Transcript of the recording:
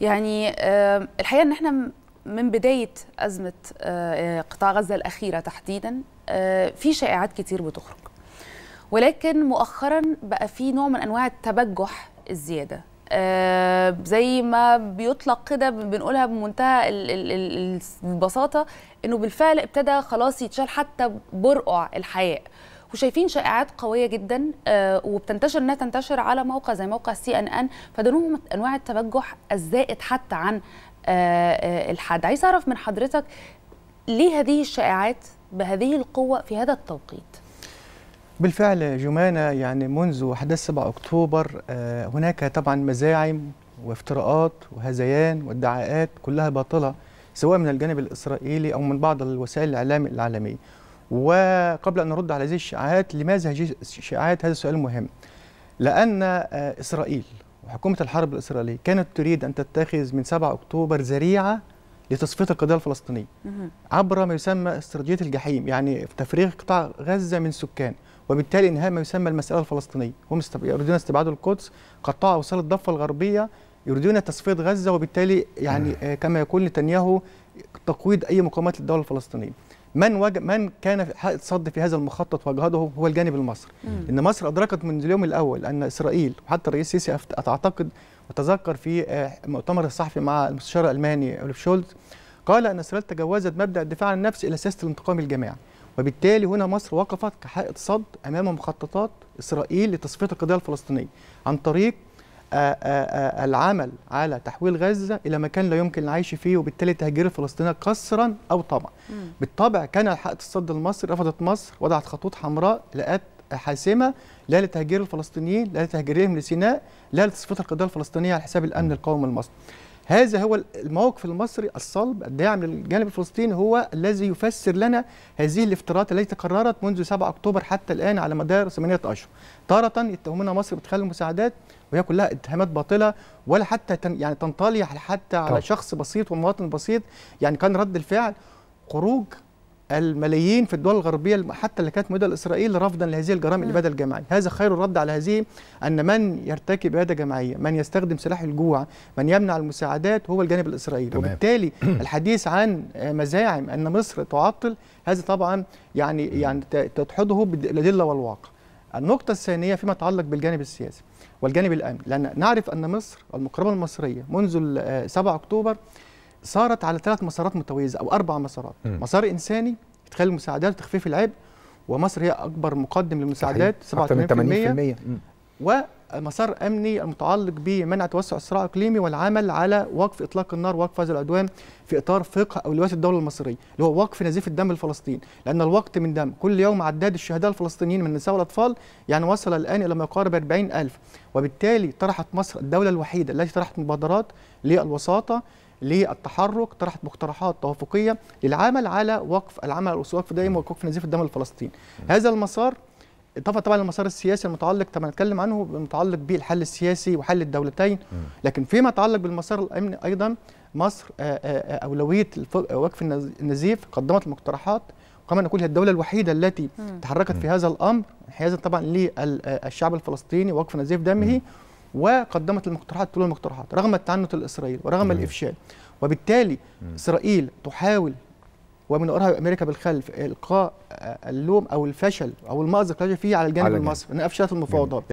يعني الحقيقه ان احنا من بدايه ازمه آه، قطاع غزه الاخيره تحديدا آه، في شائعات كتير بتخرج ولكن مؤخرا بقى في نوع من انواع التبجح الزياده آه زي ما بيطلق كده بنقولها بمنتهى البساطه انه بالفعل ابتدى خلاص يتشال حتى برقع الحياء وشايفين شائعات قويه جدا آه، وبتنتشر انها تنتشر على موقع زي موقع سي ان ان فده نوع من انواع التبجح الزائد حتى عن آه، آه، الحد عايز اعرف من حضرتك ليه هذه الشائعات بهذه القوه في هذا التوقيت بالفعل جمانة يعني منذ 11 7 أكتوبر هناك طبعا مزاعم وافتراءات وهذيان وادعاءات كلها باطلة سواء من الجانب الإسرائيلي أو من بعض الوسائل الإعلام العالمية وقبل أن نرد على هذه الشائعات لماذا هذه الشائعات هذا السؤال مهم لأن آه، إسرائيل وحكومة الحرب الإسرائيلية كانت تريد أن تتخذ من 7 أكتوبر ذريعة لتصفية القضية الفلسطينية عبر ما يسمى استراتيجية الجحيم يعني تفريغ قطاع غزة من سكان وبالتالي انهاء ما يسمى المسألة الفلسطينية هم يريدون استبعاد القدس قطعوا وصل الضفة الغربية يريدون تصفية غزة وبالتالي يعني آه، كما يقول نتنياهو تقويض أي مقاومات للدولة الفلسطينية من وج... من كان حائط صد في هذا المخطط واجهده هو الجانب المصري ان مصر ادركت من اليوم الاول ان اسرائيل وحتى الرئيس السيسي اعتقد وتذكر في آه، مؤتمر الصحفي مع المستشار الالماني اولف شولز قال ان اسرائيل تجاوزت مبدا الدفاع عن النفس الى سياسه الانتقام الجماعي وبالتالي هنا مصر وقفت كحائط صد امام مخططات اسرائيل لتصفيه القضيه الفلسطينيه عن طريق آه، آه، آه، العمل على تحويل غزة إلى مكان لا يمكن العيش فيه وبالتالي تهجير الفلسطينيين قسرا أو طمعا بالطبع كان الحق الصد المصري رفضت مصر وضعت خطوط حمراء لقات حاسمة لا لتهجير الفلسطينيين لا لتهجيرهم لسيناء لا لتصفية القضية الفلسطينية على حساب الأمن القومي المصري هذا هو الموقف المصري الصلب الداعم للجانب الفلسطيني هو الذي يفسر لنا هذه الافتراضات التي تكررت منذ 7 أكتوبر حتى الآن على مدار 8 أشهر تارة يتهمنا مصر بتخلي المساعدات وهي كلها اتهامات باطلة ولا حتى تن يعني تنطلي حتى على شخص بسيط ومواطن بسيط يعني كان رد الفعل خروج الملايين في الدول الغربية حتى اللي كانت مدى إسرائيل رفضا لهذه الجرائم الإبادة الجماعية هذا خير الرد على هذه أن من يرتكب إبادة جماعية من يستخدم سلاح الجوع من يمنع المساعدات هو الجانب الإسرائيلي وبالتالي الحديث عن مزاعم أن مصر تعطل هذا طبعا يعني يعني تدحضه بالأدلة والواقع النقطة الثانية فيما يتعلق بالجانب السياسي والجانب الأمني لأن نعرف أن مصر المقربة المصرية منذ 7 آه، أكتوبر صارت على ثلاث مسارات متميزه او اربع مسارات م. مسار انساني ادخال المساعدات وتخفيف العبء ومصر هي اكبر مقدم للمساعدات 87% ومسار امني المتعلق بمنع توسع الصراع الاقليمي والعمل على وقف اطلاق النار ووقف هذا العدوان في اطار فقه اولويات الدوله المصريه اللي هو وقف نزيف الدم لفلسطين لان الوقت من دم كل يوم عداد الشهداء الفلسطينيين من النساء والاطفال يعني وصل الان الى ما يقارب 40000 وبالتالي طرحت مصر الدوله الوحيده التي طرحت مبادرات للوساطه للتحرك طرحت مقترحات توافقيه للعمل على وقف العمل في دائم ووقف نزيف الدم الفلسطيني هذا المسار طبعا طبعا المسار السياسي المتعلق طبعا نتكلم عنه متعلق بالحل السياسي وحل الدولتين لكن فيما يتعلق بالمسار الامني ايضا مصر آه، آه، آه، اولويه وقف النزيف قدمت المقترحات وكما نقول هي الدوله الوحيده التي تحركت في هذا الامر انحيازا طبعا للشعب الفلسطيني ووقف نزيف دمه وقدمت المقترحات طول المقترحات رغم التعنت الاسرائيلي ورغم الافشال وبالتالي اسرائيل تحاول ومن وراها امريكا بالخلف القاء اللوم او الفشل او المازق فيه على الجانب المصري ان افشلت المفاوضات